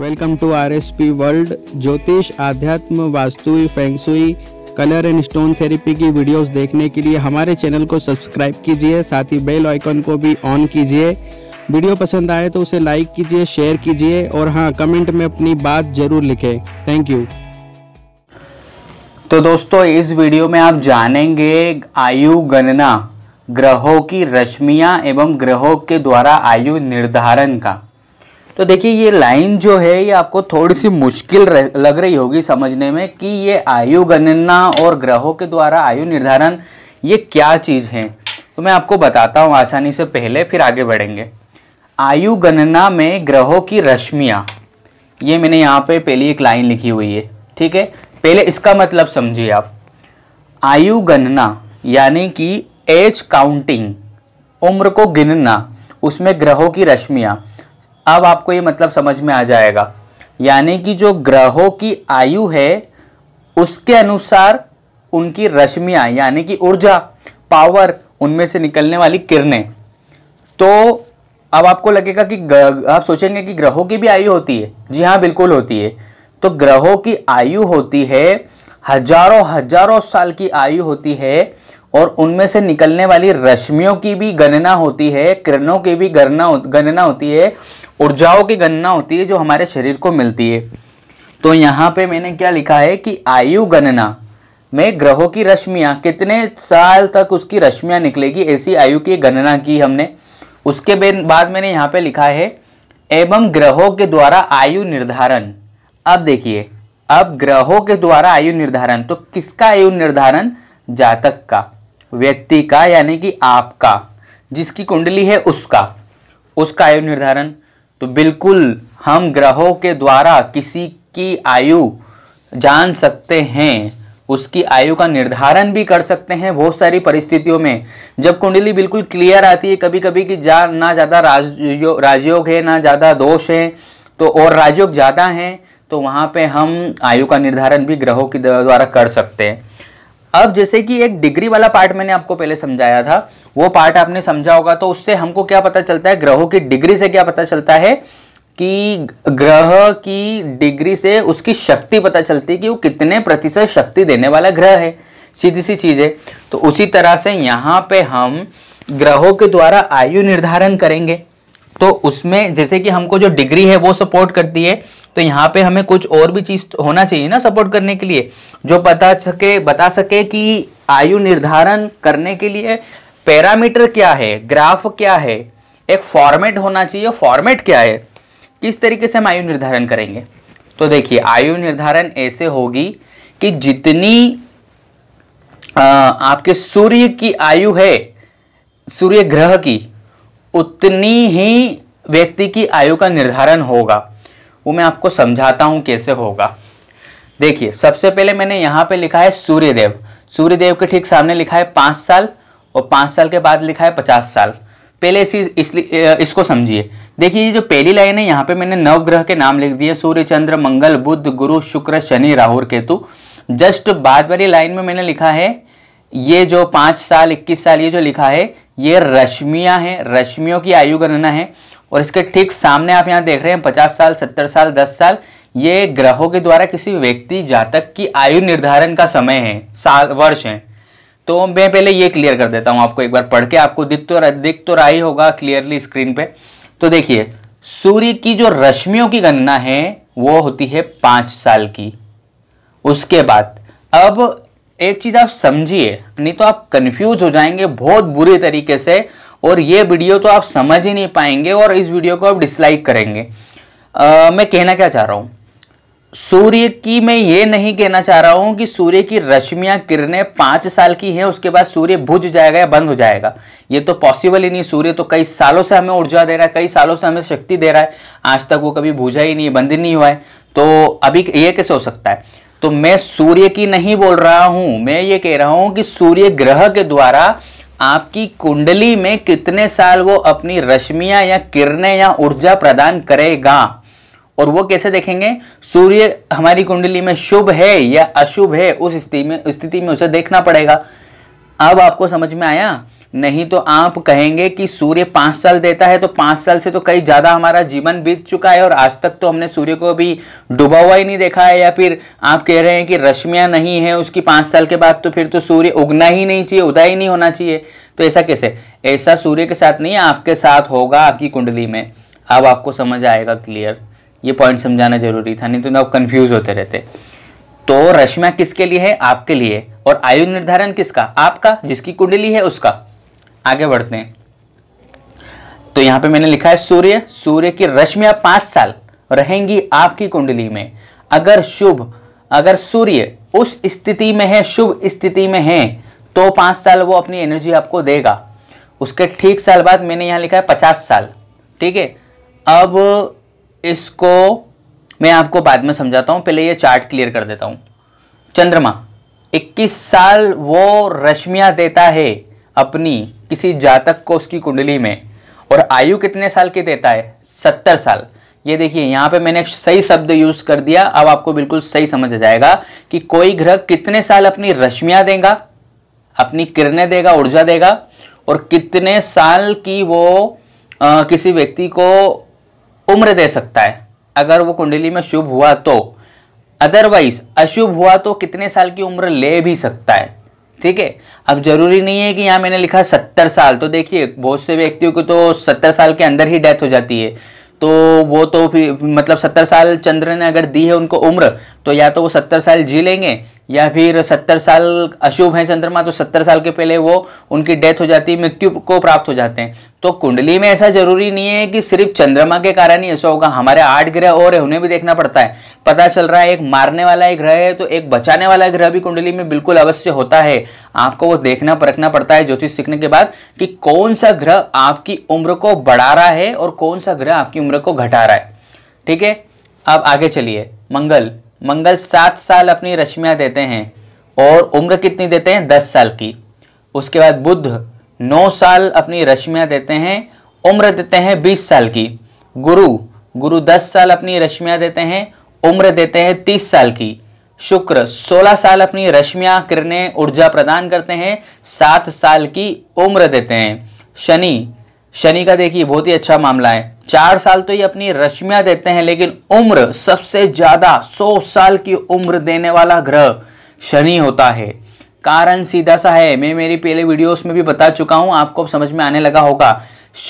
welcome to R S P world ज्योतिष आध्यात्म वास्तु feng shui colour and stone therapy की वीडियोस देखने के लिए हमारे चैनल को सब्सक्राइब कीजिए साथ ही बेल आइकन को भी ऑन कीजिए वीडियो पसंद आए तो उसे लाइक कीजिए शेयर कीजिए और हाँ कमेंट में अपनी बात ज़रूर लिखें थैंक यू तो दोस्तों इस वीडियो में आप जानेंगे आयु गणना ग्रहों की रश्मियाँ एवं ग्रहों के द्वारा आयु निर्धारण का तो देखिए ये लाइन जो है ये आपको थोड़ी सी मुश्किल लग रही होगी समझने में कि ये आयु गणना और ग्रहों के द्वारा आयु निर्धारण ये क्या चीज़ है तो मैं आपको बताता हूँ आसानी से पहले फिर आगे बढ़ेंगे आयु गणना में ग्रहों की रश्मिया ये मैंने यहाँ पे पहली एक लाइन लिखी हुई है ठीक है पहले इसका मतलब समझिए आप आयु गणना यानी कि एज काउंटिंग उम्र को गिनना उसमें ग्रहों की रश्मियाँ अब आपको ये मतलब समझ में आ जाएगा यानी कि जो ग्रहों की आयु है उसके अनुसार उनकी रश्मियाँ यानी कि ऊर्जा पावर उनमें से निकलने वाली किरणें तो अब आपको लगेगा कि आप सोचेंगे कि ग्रहों की भी आयु होती है जी हाँ बिल्कुल होती है तो ग्रहों की आयु होती है हजारों हजारों साल की आयु होती है और उनमें से निकलने वाली रश्मियों की भी गणना होती है किरणों की भी गणना गणना होती है ऊर्जाओं की गणना होती है जो हमारे शरीर को मिलती है तो यहाँ पे मैंने क्या लिखा है कि आयु गणना में ग्रहों की रश्मियाँ कितने साल तक उसकी रश्मियाँ निकलेगी ऐसी आयु की गणना की हमने उसके बाद मैंने यहाँ पे लिखा है एवं ग्रहों के द्वारा आयु निर्धारण अब देखिए अब ग्रहों के द्वारा आयु निर्धारण तो किसका आयु निर्धारण जातक का व्यक्ति का यानी कि आपका जिसकी कुंडली है उसका उसका आयु निर्धारण तो बिल्कुल हम ग्रहों के द्वारा किसी की आयु जान सकते हैं उसकी आयु का निर्धारण भी कर सकते हैं बहुत सारी परिस्थितियों में जब कुंडली बिल्कुल क्लियर आती है कभी कभी कि जा ना ज़्यादा राजयोग है ना ज़्यादा दोष है तो और राजयोग ज़्यादा हैं तो वहाँ पे हम आयु का निर्धारण भी ग्रहों के द्वारा कर सकते हैं अब जैसे कि एक डिग्री वाला पार्ट मैंने आपको पहले समझाया था वो पार्ट आपने समझा होगा तो उससे हमको क्या पता चलता है ग्रहों की डिग्री से क्या पता चलता है कि ग्रह की डिग्री से उसकी शक्ति पता चलती है कि वो कितने प्रतिशत शक्ति देने वाला ग्रह है सीधी सी चीज़ है तो उसी तरह से यहाँ पे हम ग्रहों के द्वारा आयु निर्धारण करेंगे तो उसमें जैसे कि हमको जो डिग्री है वो सपोर्ट करती है तो यहाँ पे हमें कुछ और भी चीज़ होना चाहिए ना सपोर्ट करने के लिए जो पता सके बता सके कि आयु निर्धारण करने के लिए पैरामीटर क्या है ग्राफ क्या है एक फॉर्मेट होना चाहिए फॉर्मेट क्या है किस तरीके से हम आयु निर्धारण करेंगे तो देखिए आयु निर्धारण ऐसे होगी कि जितनी आ, आपके सूर्य की आयु है सूर्य ग्रह की उतनी ही व्यक्ति की आयु का निर्धारण होगा वो मैं आपको समझाता हूं कैसे होगा देखिए सबसे पहले मैंने यहां पे लिखा है सूर्यदेव सूर्यदेव के ठीक सामने लिखा है पांच साल और पाँच साल के बाद लिखा है पचास साल पहले इसी इसलिए इसको समझिए देखिए ये जो पहली लाइन है यहाँ पे मैंने नव ग्रह के नाम लिख दिए सूर्य चंद्र मंगल बुद्ध गुरु शुक्र शनि राहुल केतु जस्ट बाद वाली लाइन में मैंने लिखा है ये जो पाँच साल इक्कीस साल ये जो लिखा है ये रश्मिया हैं रश्मियों की आयु गणना है और इसके ठीक सामने आप यहाँ देख रहे हैं पचास साल सत्तर साल दस साल ये ग्रहों के द्वारा किसी व्यक्ति जातक की आयु निर्धारण का समय है साल वर्ष है तो मैं पहले ये क्लियर कर देता हूं आपको एक बार पढ़ के आपको दिख तो दिख तो रहा ही होगा क्लियरली स्क्रीन पे तो देखिए सूर्य की जो रश्मियों की गणना है वो होती है पांच साल की उसके बाद अब एक चीज़ आप समझिए नहीं तो आप कंफ्यूज हो जाएंगे बहुत बुरे तरीके से और ये वीडियो तो आप समझ ही नहीं पाएंगे और इस वीडियो को आप डिसलाइक करेंगे आ, मैं कहना क्या चाह रहा हूं सूर्य की मैं ये नहीं कहना चाह रहा हूं कि सूर्य की रश्मियां किरणें पाँच साल की हैं उसके बाद सूर्य बुझ जाएगा या बंद हो जाएगा ये तो पॉसिबल ही नहीं सूर्य तो कई सालों से हमें ऊर्जा दे रहा है कई सालों से हमें शक्ति दे रहा है आज तक वो कभी बुझा ही नहीं बंद ही नहीं हुआ है तो अभी ये कैसे हो सकता है तो मैं सूर्य की नहीं बोल रहा हूँ मैं ये कह रहा हूँ कि सूर्य ग्रह के द्वारा आपकी कुंडली में कितने साल वो अपनी रश्मियां या किरणें या ऊर्जा प्रदान करेगा और वो कैसे देखेंगे सूर्य हमारी कुंडली में शुभ है या अशुभ है उस स्थिति में स्थिति में उसे देखना पड़ेगा अब आपको समझ में आया नहीं तो आप कहेंगे कि सूर्य पांच साल देता है तो पांच साल से तो कई ज़्यादा हमारा जीवन बीत चुका है और आज तक तो हमने सूर्य को अभी डूबा हुआ ही नहीं देखा है या फिर आप कह रहे हैं कि रश्मियां नहीं है उसकी पाँच साल के बाद तो फिर तो सूर्य उगना ही नहीं चाहिए उदय ही नहीं होना चाहिए तो ऐसा कैसे ऐसा सूर्य के साथ नहीं आपके साथ होगा आपकी कुंडली में अब आपको समझ आएगा क्लियर ये पॉइंट समझाना जरूरी था नहीं तो आप कंफ्यूज होते रहते तो रश्मिया किसके लिए है आपके लिए और आयु निर्धारण किसका आपका जिसकी कुंडली है उसका आगे बढ़ते हैं तो यहां पे मैंने लिखा है सूर्य सूर्य की रश्मिया पांच साल रहेंगी आपकी कुंडली में अगर शुभ अगर सूर्य उस स्थिति में है शुभ स्थिति में है तो पांच साल वो अपनी एनर्जी आपको देगा उसके ठीक साल बाद मैंने यहां लिखा है पचास साल ठीक है अब इसको मैं आपको बाद में समझाता हूं पहले ये चार्ट क्लियर कर देता हूं चंद्रमा 21 साल वो रश्मिया देता है अपनी किसी जातक को उसकी कुंडली में और आयु कितने साल की देता है सत्तर साल ये देखिए यहां पे मैंने सही शब्द यूज कर दिया अब आपको बिल्कुल सही समझ आ जाएगा कि कोई ग्रह कितने साल अपनी रश्मिया देगा अपनी किरणें देगा ऊर्जा देगा और कितने साल की वो आ, किसी व्यक्ति को उम्र दे सकता है अगर वो कुंडली में शुभ हुआ तो अदरवाइज अशुभ हुआ तो कितने साल की उम्र ले भी सकता है ठीक है अब जरूरी नहीं है कि यहां मैंने लिखा सत्तर साल तो देखिए बहुत से व्यक्तियों को तो सत्तर साल के अंदर ही डेथ हो जाती है तो वो तो मतलब सत्तर साल चंद्र ने अगर दी है उनको उम्र तो या तो वो सत्तर साल जी लेंगे या फिर सत्तर साल अशुभ है चंद्रमा तो सत्तर साल के पहले वो उनकी डेथ हो जाती है मृत्यु को प्राप्त हो जाते हैं तो कुंडली में ऐसा जरूरी नहीं है कि सिर्फ चंद्रमा के कारण ही ऐसा होगा हमारे आठ ग्रह और है उन्हें भी देखना पड़ता है पता चल रहा है एक मारने वाला एक ग्रह है तो एक बचाने वाला ग्रह भी कुंडली में बिल्कुल अवश्य होता है आपको वो देखना परखना पड़ता है ज्योतिष सीखने के बाद कि कौन सा ग्रह आपकी उम्र को बढ़ा रहा है और कौन सा ग्रह आपकी उम्र को घटा रहा है ठीक है अब आगे चलिए मंगल मंगल सात साल अपनी रश्मियाँ देते हैं और उम्र कितनी देते हैं दस साल की उसके बाद बुद्ध नौ साल अपनी रश्मियाँ देते हैं उम्र देते हैं बीस साल की गुरु गुरु दस साल अपनी रश्मियाँ देते हैं उम्र देते हैं तीस साल की शुक्र सोलह साल अपनी रश्मियाँ किरणें ऊर्जा प्रदान करते हैं सात साल की उम्र देते हैं शनि शनि का देखिए बहुत ही अच्छा मामला है चार साल तो ये अपनी रश्मिया देते हैं लेकिन उम्र सबसे ज्यादा सौ साल की उम्र देने वाला ग्रह शनि होता है कारण सीधा सा है मैं मेरी पहले वीडियोस में भी बता चुका हूं आपको समझ में आने लगा होगा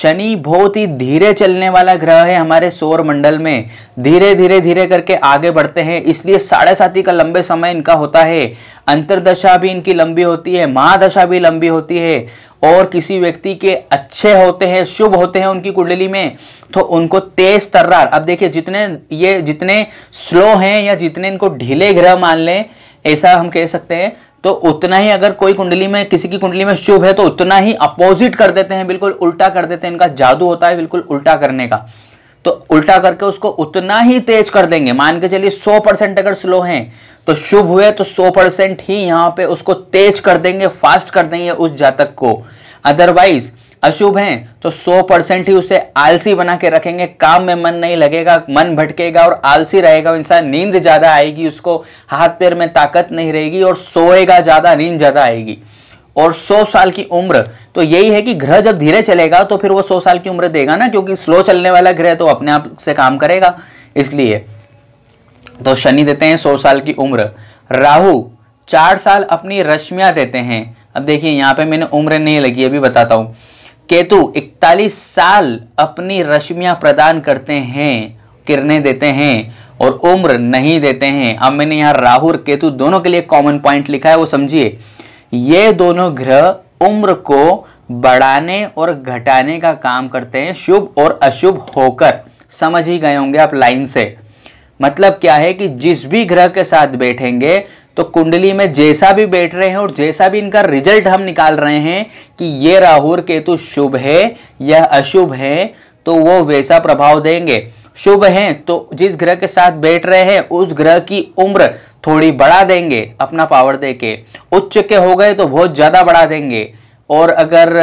शनि बहुत ही धीरे चलने वाला ग्रह है हमारे सौर मंडल में धीरे धीरे धीरे करके आगे बढ़ते हैं इसलिए साढ़े साथी का लंबे समय इनका होता है अंतरदशा भी इनकी लंबी होती है महादशा भी लंबी होती है और किसी व्यक्ति के अच्छे होते हैं शुभ होते हैं उनकी कुंडली में तो उनको तेज तर्रार अब देखिए जितने ये जितने स्लो हैं या जितने इनको ढीले ग्रह मान लें ऐसा हम कह सकते हैं तो उतना ही अगर कोई कुंडली में किसी की कुंडली में शुभ है तो उतना ही अपोजिट कर देते हैं बिल्कुल उल्टा कर देते हैं इनका जादू होता है बिल्कुल उल्टा करने का तो उल्टा करके उसको उतना ही तेज कर देंगे मान के चलिए 100 परसेंट अगर स्लो हैं तो शुभ हुए तो 100 परसेंट ही यहां पे उसको तेज कर देंगे फास्ट कर देंगे उस जातक को अदरवाइज अशुभ हैं तो 100 परसेंट ही उसे आलसी बना के रखेंगे काम में मन नहीं लगेगा मन भटकेगा और आलसी रहेगा इंसान नींद ज़्यादा आएगी उसको हाथ पैर में ताकत नहीं रहेगी और सोएगा ज़्यादा नींद ज़्यादा आएगी और 100 साल की उम्र तो यही है कि ग्रह जब धीरे चलेगा तो फिर वो 100 साल की उम्र देगा ना क्योंकि स्लो चलने वाला ग्रह तो अपने आप से काम करेगा इसलिए तो शनि देते हैं 100 साल की उम्र राहु चार साल अपनी रश्मिया देते हैं अब देखिए यहाँ पे मैंने उम्र नहीं लगी अभी बताता हूँ केतु 41 साल अपनी रश्मियां प्रदान करते हैं किरणें देते हैं और उम्र नहीं देते हैं अब मैंने यहां राहु और केतु दोनों के लिए कॉमन पॉइंट लिखा है वो समझिए ये दोनों ग्रह उम्र को बढ़ाने और घटाने का काम करते हैं शुभ और अशुभ होकर समझ ही गए होंगे आप लाइन से मतलब क्या है कि जिस भी ग्रह के साथ बैठेंगे तो कुंडली में जैसा भी बैठ रहे हैं और जैसा भी इनका रिजल्ट हम निकाल रहे हैं कि ये राहुल केतु शुभ है या अशुभ है तो वो वैसा प्रभाव देंगे शुभ है तो जिस ग्रह के साथ बैठ रहे हैं उस ग्रह की उम्र थोड़ी बढ़ा देंगे अपना पावर दे के उच्च के हो गए तो बहुत ज़्यादा बढ़ा देंगे और अगर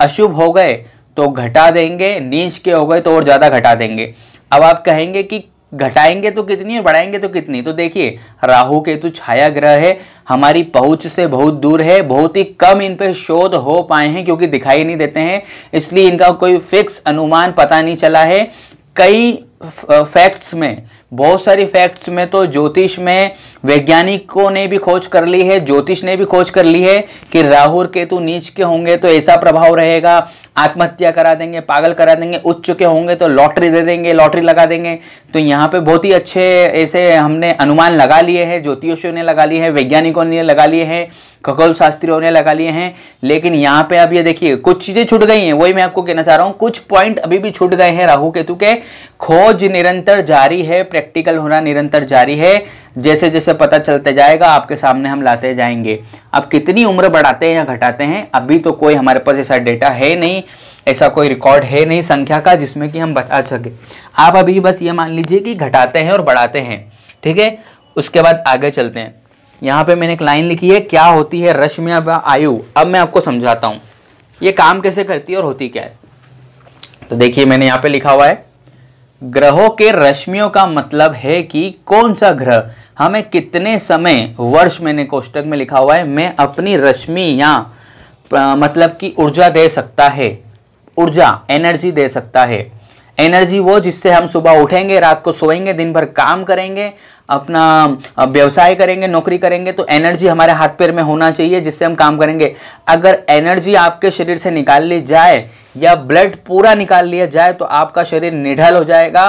अशुभ हो गए तो घटा देंगे नीच के हो गए तो और ज़्यादा घटा देंगे अब आप कहेंगे कि घटाएंगे तो कितनी और बढ़ाएंगे तो कितनी तो देखिए राहु केतु छाया ग्रह है हमारी पहुंच से बहुत दूर है बहुत ही कम इन पे शोध हो पाए हैं क्योंकि दिखाई नहीं देते हैं इसलिए इनका कोई फिक्स अनुमान पता नहीं चला है कई फैक्ट्स में बहुत सारी फैक्ट्स में तो ज्योतिष में वैज्ञानिकों ने भी खोज कर ली है ज्योतिष ने भी खोज कर ली है कि राहु केतु नीच के होंगे तो ऐसा प्रभाव रहेगा आत्महत्या करा देंगे पागल करा देंगे उच्च के होंगे तो लॉटरी दे देंगे लॉटरी लगा देंगे तो यहाँ पे बहुत ही अच्छे ऐसे हमने अनुमान लगा लिए हैं ज्योतिषियों ने लगा लिए हैं वैज्ञानिकों ने लगा लिए हैं खगोल शास्त्रियों ने लगा लिए हैं लेकिन यहाँ पे आप ये देखिए कुछ चीज़ें छूट गई हैं वही मैं आपको कहना चाह रहा हूँ कुछ पॉइंट अभी भी छूट गए हैं राहु केतु के खोज निरंतर जारी है प्रैक्टिकल होना निरंतर जारी है जैसे जैसे पता चलते जाएगा आपके सामने हम लाते जाएंगे अब कितनी उम्र बढ़ाते हैं या घटाते हैं अभी तो कोई हमारे पास ऐसा डेटा है नहीं ऐसा कोई रिकॉर्ड है नहीं संख्या का जिसमें कि हम बता सके आप अभी बस ये मान लीजिए कि घटाते हैं और बढ़ाते हैं ठीक है उसके बाद आगे चलते हैं यहाँ पे मैंने एक लाइन लिखी है क्या होती है रश्मि आयु अब मैं आपको समझाता हूँ ये काम कैसे करती है और होती क्या है तो देखिए मैंने यहाँ पे लिखा हुआ है ग्रहों के रश्मियों का मतलब है कि कौन सा ग्रह हमें कितने समय वर्ष मैंने कोष्टक में लिखा हुआ है मैं अपनी रश्मि या मतलब कि ऊर्जा दे सकता है ऊर्जा एनर्जी दे सकता है एनर्जी वो जिससे हम सुबह उठेंगे रात को सोएंगे दिन भर काम करेंगे अपना व्यवसाय करेंगे नौकरी करेंगे तो एनर्जी हमारे हाथ पैर में होना चाहिए जिससे हम काम करेंगे अगर एनर्जी आपके शरीर से निकाल ली जाए या ब्लड पूरा निकाल लिया जाए तो आपका शरीर निढल हो जाएगा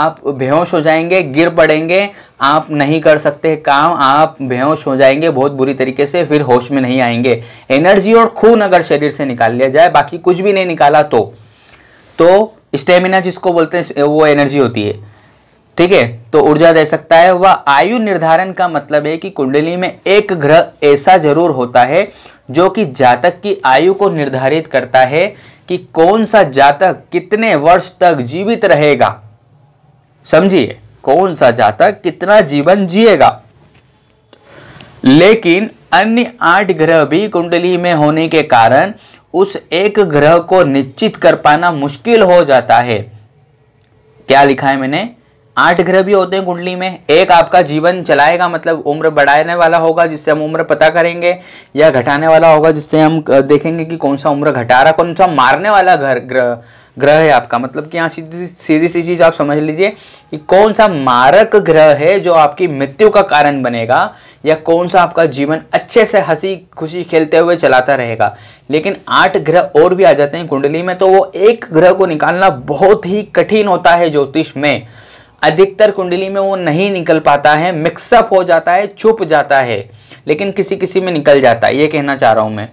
आप बेहोश हो जाएंगे गिर पड़ेंगे आप नहीं कर सकते काम आप बेहोश हो जाएंगे बहुत बुरी तरीके से फिर होश में नहीं आएंगे एनर्जी और खून अगर शरीर से निकाल लिया जाए बाकी कुछ भी नहीं निकाला तो तो स्टेमिना जिसको बोलते हैं वो एनर्जी होती है ठीक है तो ऊर्जा दे सकता है वह आयु निर्धारण का मतलब है कि कुंडली में एक ग्रह ऐसा जरूर होता है जो कि जातक की आयु को निर्धारित करता है कि कौन सा जातक कितने वर्ष तक जीवित रहेगा समझिए कौन सा जातक कितना जीवन जिएगा लेकिन अन्य आठ ग्रह भी कुंडली में होने के कारण उस एक ग्रह को निश्चित कर पाना मुश्किल हो जाता है क्या लिखा है मैंने आठ ग्रह भी होते हैं कुंडली में एक आपका जीवन चलाएगा मतलब उम्र बढ़ाने वाला होगा जिससे हम उम्र पता करेंगे या घटाने वाला होगा जिससे हम देखेंगे कि कौन सा उम्र घटा रहा कौन सा मारने वाला घर ग्रह ग्रह है आपका मतलब कि यहाँ सीधी सीधी सी चीज़ आप समझ लीजिए कि कौन सा मारक ग्रह है जो आपकी मृत्यु का कारण बनेगा या कौन सा आपका जीवन अच्छे से हंसी खुशी खेलते हुए चलाता रहेगा लेकिन आठ ग्रह और भी आ जाते हैं कुंडली में तो वो एक ग्रह को निकालना बहुत ही कठिन होता है ज्योतिष में अधिकतर कुंडली में वो नहीं निकल पाता है मिक्सअप हो जाता है छुप जाता है लेकिन किसी किसी में निकल जाता है ये कहना चाह रहा हूँ मैं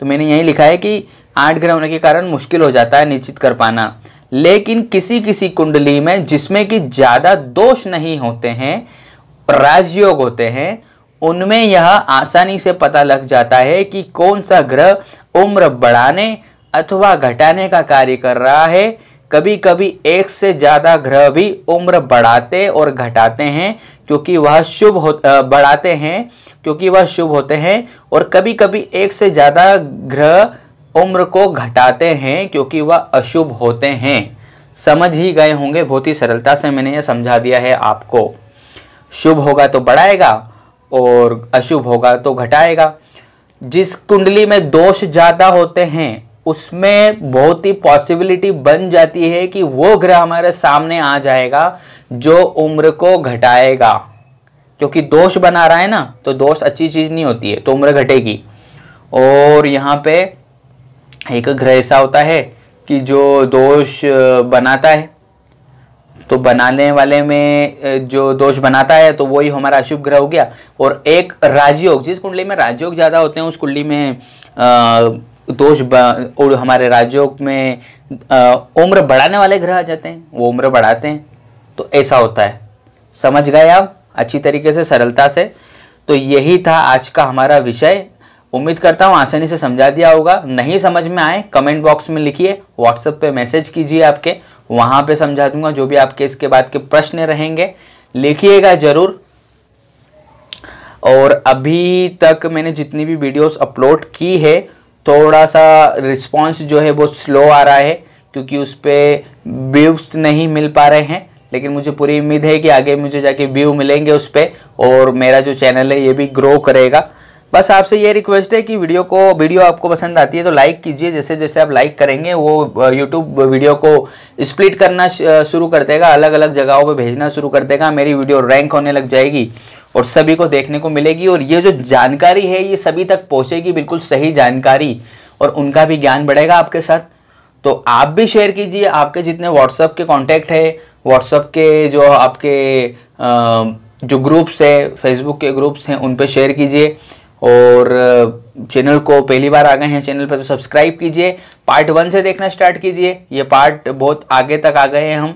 तो मैंने यही लिखा है कि आठ ग्रह होने के कारण मुश्किल हो जाता है निश्चित कर पाना लेकिन किसी किसी कुंडली में जिसमें कि ज़्यादा दोष नहीं होते हैं राजयोग होते हैं उनमें यह आसानी से पता लग जाता है कि कौन सा ग्रह उम्र बढ़ाने अथवा घटाने का कार्य कर रहा है कभी कभी एक से ज़्यादा ग्रह भी उम्र बढ़ाते और घटाते हैं क्योंकि वह शुभ हो बढ़ाते हैं क्योंकि वह शुभ होते हैं और कभी कभी एक से ज़्यादा ग्रह उम्र को घटाते हैं क्योंकि वह अशुभ होते हैं समझ ही गए होंगे बहुत ही सरलता से मैंने यह समझा दिया है आपको शुभ होगा तो बढ़ाएगा और अशुभ होगा तो घटाएगा जिस कुंडली में दोष ज़्यादा होते हैं उसमें बहुत ही पॉसिबिलिटी बन जाती है कि वो ग्रह हमारे सामने आ जाएगा जो उम्र को घटाएगा क्योंकि दोष बना रहा है ना तो दोष अच्छी चीज़ नहीं होती है तो उम्र घटेगी और यहाँ पे एक ग्रह ऐसा होता है कि जो दोष बनाता है तो बनाने वाले में जो दोष बनाता है तो वही हमारा अशुभ ग्रह हो गया और एक राजयोग जिस कुंडली में राजयोग ज़्यादा होते हैं उस कुंडली में आ, दोष और हमारे राज्यों में उम्र बढ़ाने वाले ग्रह आ जाते हैं वो उम्र बढ़ाते हैं तो ऐसा होता है समझ गए आप अच्छी तरीके से सरलता से तो यही था आज का हमारा विषय उम्मीद करता हूँ आसानी से समझा दिया होगा नहीं समझ में आए कमेंट बॉक्स में लिखिए व्हाट्सएप पे मैसेज कीजिए आपके वहाँ पे समझा दूंगा जो भी आपके इसके बाद के प्रश्न रहेंगे लिखिएगा ज़रूर और अभी तक मैंने जितनी भी वीडियोस अपलोड की है थोड़ा सा रिस्पॉन्स जो है वो स्लो आ रहा है क्योंकि उस पर व्यूव्स नहीं मिल पा रहे हैं लेकिन मुझे पूरी उम्मीद है कि आगे मुझे जाके व्यू मिलेंगे उस पर और मेरा जो चैनल है ये भी ग्रो करेगा बस आपसे ये रिक्वेस्ट है कि वीडियो को वीडियो आपको पसंद आती है तो लाइक कीजिए जैसे जैसे आप लाइक करेंगे वो यूट्यूब वीडियो को स्प्लिट करना शुरू कर देगा अलग अलग जगहों पे भेजना शुरू कर देगा मेरी वीडियो रैंक होने लग जाएगी और सभी को देखने को मिलेगी और ये जो जानकारी है ये सभी तक पहुँचेगी बिल्कुल सही जानकारी और उनका भी ज्ञान बढ़ेगा आपके साथ तो आप भी शेयर कीजिए आपके जितने व्हाट्सअप के कॉन्टैक्ट है व्हाट्सअप के जो आपके जो ग्रुप्स है फेसबुक के ग्रुप्स हैं उन पर शेयर कीजिए और चैनल को पहली बार आ गए हैं चैनल पर तो सब्सक्राइब कीजिए पार्ट वन से देखना स्टार्ट कीजिए ये पार्ट बहुत आगे तक आ गए हैं हम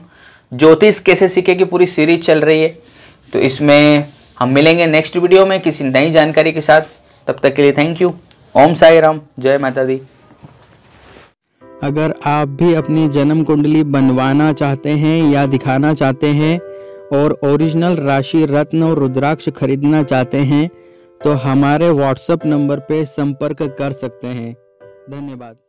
ज्योतिष कैसे सीखे की पूरी सीरीज चल रही है तो इसमें हम मिलेंगे नेक्स्ट वीडियो में किसी नई जानकारी के साथ तब तक के लिए थैंक यू ओम साई राम जय माता दी अगर आप भी अपनी जन्म कुंडली बनवाना चाहते हैं या दिखाना चाहते हैं और ओरिजिनल राशि रत्न और रुद्राक्ष खरीदना चाहते हैं तो हमारे व्हाट्सएप नंबर पर संपर्क कर सकते हैं धन्यवाद